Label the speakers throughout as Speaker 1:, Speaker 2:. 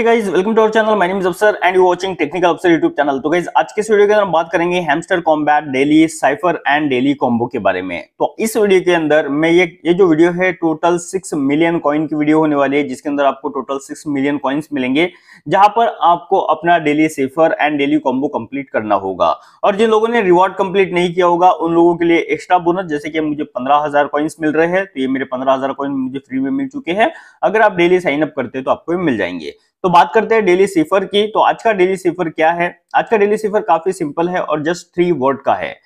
Speaker 1: hey guys welcome to our channel my name is Afsar and you watching Technical Afsar YouTube channel तो guys आज के इस video के अंदर हम बात करेंगे Hamster Kombat daily cipher and daily combo के बारे में तो इस वीडियो के अंदर मैं ये ये जो वीडियो है टोटल सिक्स मिलियन कॉइन की वीडियो होने वाली है जिसके अंदर आपको टोटल सिक्स मिलियन कॉइन्स मिलेंगे जहां पर आपको अपना daily cipher and daily combo complete करना होगा और जिन लोगों ने रिवॉर्ड कंप्लीट नहीं किया होगा उन लोगों के लिए एक्स्ट्रा बोनस जैसे कि मुझे पंद्रह हजार कॉइन्स मिल रहे हैं तो ये मेरे पंद्रह हजार कॉइन मुझे फ्री में मिल चुके हैं अगर आप डेली साइन अप करते हैं तो आपको मिल जाएंगे तो बात करते हैं डेली सिफर की तो आज का डेली सिफर क्या है आज का डेली सिफर काफी सिंपल है और जस्ट थ्री वर्ड का है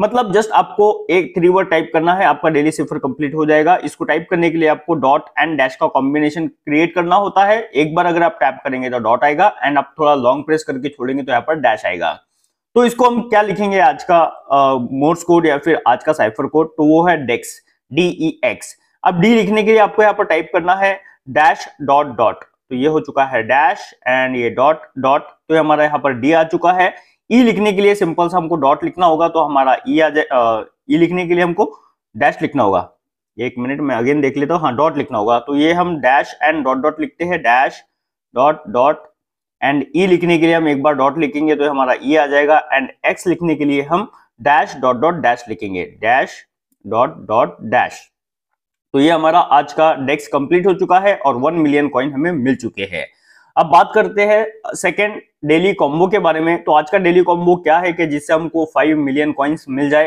Speaker 1: मतलब जस्ट आपको एक थ्री वर्ड टाइप करना है आपका डेली सिफर कंप्लीट हो जाएगा इसको टाइप करने के लिए आपको डॉट एंड डैश का कॉम्बिनेशन क्रिएट करना होता है एक बार अगर आप टैप करेंगे तो डॉट आएगा एंड आप थोड़ा लॉन्ग प्रेस करके छोड़ेंगे तो यहाँ पर डैश आएगा तो इसको हम क्या लिखेंगे आज का मोर्स कोड या फिर आज का साइफर कोड तो वो है डेक्स डी ई एक्स अब डी लिखने के लिए आपको यहाँ पर टाइप करना है डैश डॉट डॉट तो ये हो चुका है डैश एंड ये डॉट डॉट तो ये हमारा यहाँ पर डी आ चुका है ई लिखने के लिए सिंपल सा हमको डॉट लिखना होगा तो हमारा ई आ जाए ई लिखने के लिए हमको डैश लिखना होगा एक मिनट में अगेन देख लेता हूँ हाँ डॉट लिखना होगा तो ये हम डैश एंड डॉट डॉट लिखते हैं dash dot dot and E लिखने के लिए हम एक बार डॉट लिखेंगे तो हमारा ई आ जाएगा एंड एक्स लिखने के लिए हम डैश डॉट डॉट डैश लिखेंगे डैश डॉट डॉट डैश तो ये हमारा आज का डेक्स कंप्लीट हो चुका है और वन मिलियन कॉइन हमें मिल चुके हैं अब बात करते हैं सेकेंड डेली कॉम्बो के बारे में तो आज का डेली कॉम्बो क्या है कि जिससे हमको फाइव मिलियन कॉइन्स मिल जाए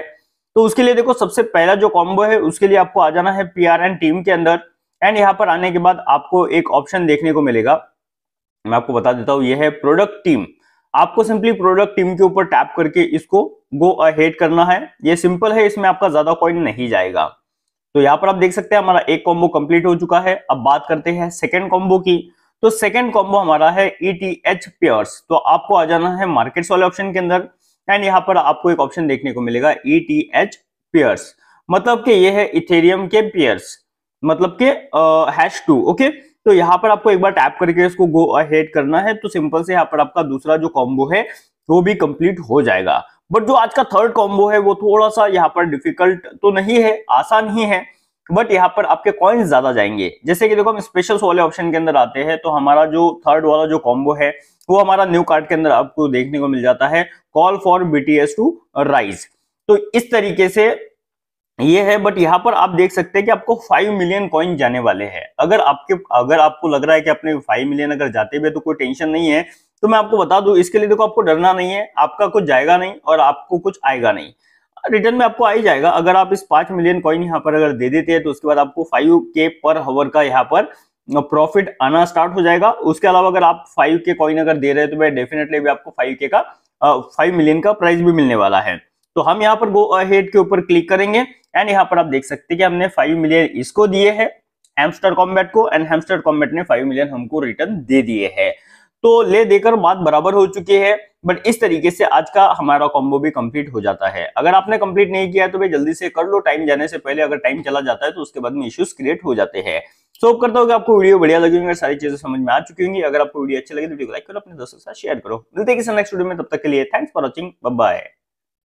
Speaker 1: तो उसके लिए देखो सबसे पहला जो कॉम्बो है उसके लिए आपको आ जाना है पी आर एन टीम के अंदर एंड यहाँ पर आने के बाद आपको एक ऑप्शन देखने को मिलेगा मैं आपको बता देता हूँ यह है प्रोडक्ट टीम आपको सिंपली प्रोडक्ट टीम के ऊपर टैप करके इसको गो अहेड करना है ये सिंपल है इसमें आपका ज्यादा कॉइन नहीं जाएगा तो यहाँ पर आप देख सकते हैं हमारा एक कॉम्बो कंप्लीट हो चुका है अब बात करते हैं सेकेंड कॉम्बो की तो सेकेंड कॉम्बो हमारा है ईटीएच e पेयर्स तो आपको आ जाना है मार्केट्स वाले ऑप्शन के अंदर एंड यहाँ पर आपको एक ऑप्शन देखने को मिलेगा ईटीएच e पेयर्स मतलब कि ये है इथेरियम के पेयर्स मतलब के हैश टू ओके तो यहाँ पर आपको एक बार टैप करके इसको गो अहेड करना है तो सिंपल से यहाँ पर आपका दूसरा जो कॉम्बो है वो भी कंप्लीट हो जाएगा बट जो आज का थर्ड कॉम्बो है वो थोड़ा सा यहाँ पर डिफिकल्ट तो नहीं है आसान ही है बट यहाँ पर आपके कॉइन्स ज्यादा जाएंगे जैसे कि देखो हम स्पेशल वाले ऑप्शन के अंदर आते हैं तो हमारा जो थर्ड वाला जो कॉम्बो है वो हमारा न्यू कार्ड के अंदर आपको देखने को मिल जाता है call for BTS to rise तो इस तरीके से ये है बट यहाँ पर आप देख सकते हैं कि आपको फाइव मिलियन कॉइन जाने वाले हैं अगर आपके अगर आपको लग रहा है कि अपने फाइव मिलियन अगर जाते हुए तो कोई टेंशन नहीं है तो मैं आपको बता दू इसके लिए देखो आपको डरना नहीं है आपका कुछ जाएगा नहीं और आपको कुछ आएगा नहीं रिटर्न में आपको आ ही जाएगा अगर आप इस पांच मिलियन कॉइन यहाँ पर अगर दे देते हैं तो उसके बाद आपको फाइव के पर हवर का यहाँ पर प्रॉफिट आना स्टार्ट हो जाएगा उसके अलावा अगर आप फाइव के कॉइन अगर दे रहे हैं तो भाई डेफिनेटली भी आपको फाइव के का फाइव मिलियन का प्राइस भी मिलने वाला है तो हम यहाँ पर गो अहेड के ऊपर क्लिक करेंगे एंड यहाँ पर आप देख सकते हैं कि हमने फाइव मिलियन इसको दिए है हेमस्टर कॉम्बैट को एंड हेमस्टर कॉम्बैट ने फाइव मिलियन हमको रिटर्न दे दिए है तो ले देकर बात बराबर हो चुकी है बट इस तरीके से आज का हमारा कॉम्बो भी कंप्लीट हो जाता है अगर आपने कंप्लीट नहीं किया है तो भाई जल्दी से कर लो टाइम जाने से पहले अगर टाइम चला जाता है तो उसके बाद में इश्यूज क्रिएट हो जाते हैं सो so, करता हूँ कि आपको वीडियो बढ़िया लगी होंगी सारी चीजें समझ में आ चुकी होंगी अगर आपको वीडियो अच्छी लगे तो वीडियो लाइक करो अपने दोस्तों के साथ शेयर करो मिलते हैं किसी नेक्स्ट वीडियो में तब तक के लिए थैंक्स फॉर वॉचिंग बाय